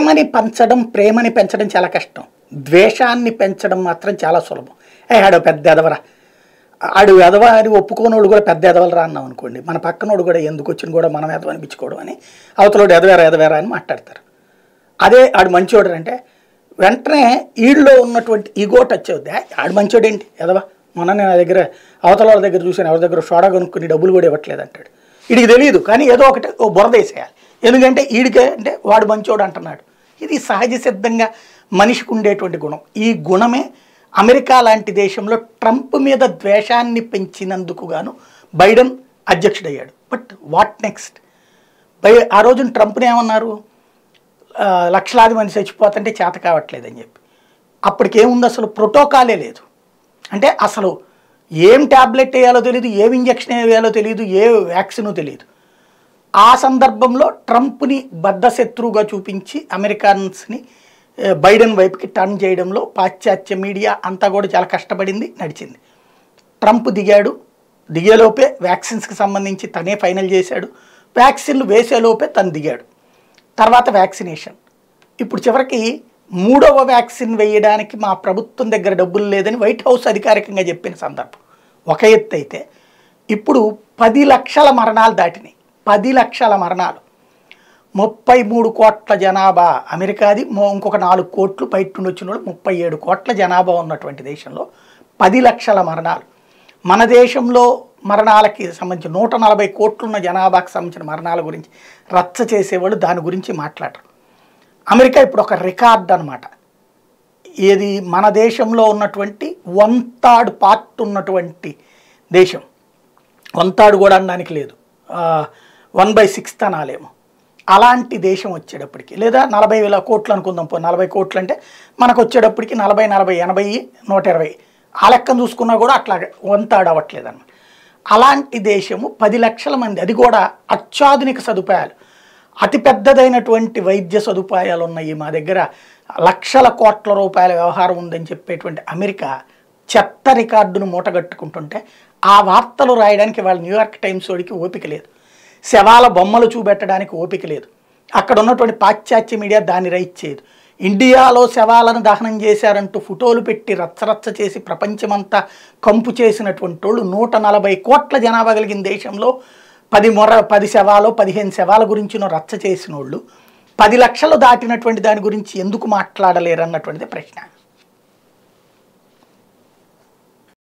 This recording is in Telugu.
ప్రేమని పంచడం ప్రేమని పెంచడం చాలా కష్టం ద్వేషాన్ని పెంచడం మాత్రం చాలా సులభం ఏ ఆడు పెద్ద ఎదవరా ఆడు ఎదవ అని ఒప్పుకోనోడు కూడా పెద్ద ఎదవలరా అన్నాం అనుకోండి మన పక్కనోడు కూడా ఎందుకు వచ్చిన కూడా మనం ఎదవ అనిపించుకోవడం అని అవతలోడు ఎదవేరా ఎదవేరా అని మాట్లాడతారు అదే ఆడు మంచోడు అంటే వెంటనే ఈడులో ఉన్నటువంటి ఈగో టచ్ అవుద్ది ఆడు ఏంటి ఎదవా మొన్న నేను నా దగ్గర అవతల వాళ్ళ దగ్గర చూసాను ఎవరి దగ్గర షోడా కొనుక్కుని డబ్బులు కూడా ఇవ్వట్లేదు అంటాడు వీడికి తెలియదు కానీ ఏదో ఒకటి ఓ వేసేయాలి ఎందుకంటే వీడికే అంటే వాడు మంచోడు అంటున్నాడు ఇది సహజ సిద్ధంగా మనిషికి ఉండేటువంటి గుణం ఈ గుణమే అమెరికా లాంటి దేశంలో ట్రంప్ మీద ద్వేషాన్ని పెంచినందుకు గాను బైడెన్ అధ్యక్షుడయ్యాడు బట్ వాట్ నెక్స్ట్ బై ఆ రోజున ట్రంప్ని ఏమన్నారు లక్షలాది మంది చచ్చిపోతుంటే చేత కావట్లేదని చెప్పి అప్పటికేముంది అసలు ప్రోటోకాలే లేదు అంటే అసలు ఏం ట్యాబ్లెట్ వేయాలో తెలియదు ఏం ఇంజక్షన్ వేయాలో తెలియదు ఏ వ్యాక్సిన్ తెలియదు ఆ సందర్భంలో ట్రంప్ని బద్ధశత్రువుగా చూపించి అమెరికన్స్ని బైడెన్ వైపుకి టర్న్ చేయడంలో పాశ్చాత్య మీడియా అంతా కూడా చాలా కష్టపడింది నడిచింది ట్రంప్ దిగాడు దిగేలోపే వ్యాక్సిన్స్కి సంబంధించి తనే ఫైనల్ చేశాడు వ్యాక్సిన్లు వేసేలోపే తను దిగాడు తర్వాత వ్యాక్సినేషన్ ఇప్పుడు చివరికి మూడవ వ్యాక్సిన్ వేయడానికి మా ప్రభుత్వం దగ్గర డబ్బులు లేదని వైట్ హౌస్ అధికారికంగా చెప్పిన సందర్భం ఒక ఎత్తు అయితే ఇప్పుడు పది లక్షల మరణాలు దాటినాయి పది లక్షల మరణాలు ముప్పై మూడు కోట్ల జనాభా అమెరికాది ఇంకొక నాలుగు కోట్లు బయట నుండి వచ్చిన వాళ్ళు ముప్పై ఏడు కోట్ల జనాభా ఉన్నటువంటి దేశంలో పది లక్షల మరణాలు మన దేశంలో మరణాలకి సంబంధించి నూట నలభై కోట్లున్న జనాభాకి సంబంధించిన మరణాల గురించి రచ్చ చేసేవాళ్ళు దాని గురించి మాట్లాడరు అమెరికా ఇప్పుడు ఒక రికార్డ్ అనమాట ఇది మన దేశంలో ఉన్నటువంటి వన్ థర్డ్ పార్ట్ ఉన్నటువంటి దేశం వన్ థర్డ్ కూడా అనడానికి లేదు వన్ బై సిక్స్త్ అనాలేమో అలాంటి దేశం వచ్చేటప్పటికి లేదా నలభై వేల కోట్లు అనుకుందాం పో నలభై కోట్లు అంటే మనకు వచ్చేటప్పటికి నలభై నలభై ఎనభై నూట ఇరవై ఆ లెక్కను చూసుకున్నా కూడా అట్లా వంతాడు అవ్వట్లేదన్నమాట అలాంటి దేశము పది లక్షల మంది అది కూడా అత్యాధునిక సదుపాయాలు అతిపెద్దదైనటువంటి వైద్య సదుపాయాలు ఉన్నాయి మా దగ్గర లక్షల కోట్ల రూపాయల వ్యవహారం ఉందని చెప్పేటువంటి అమెరికా చెత్త రికార్డును మూటగట్టుకుంటుంటే ఆ వార్తలు రాయడానికి వాళ్ళ న్యూయార్క్ టైమ్స్ వాడికి ఓపిక లేదు శవాల బొమ్మలు చూపెట్టడానికి ఓపిక లేదు అక్కడ ఉన్నటువంటి పాశ్చాత్య మీడియా దాన్ని రైట్ చేయదు ఇండియాలో శవాలను దహనం చేశారంటూ ఫోటోలు పెట్టి రచ్చరచ్చ చేసి ప్రపంచమంతా కంపు చేసినటువంటి వాళ్ళు నూట నలభై కోట్ల జనాభా కలిగిన దేశంలో పది మొర పది శవాలు పదిహేను శవాల గురించినో రచ్చ చేసిన వాళ్ళు పది లక్షలు దాటినటువంటి దాని గురించి ఎందుకు మాట్లాడలేరు అన్నటువంటిది ప్రశ్న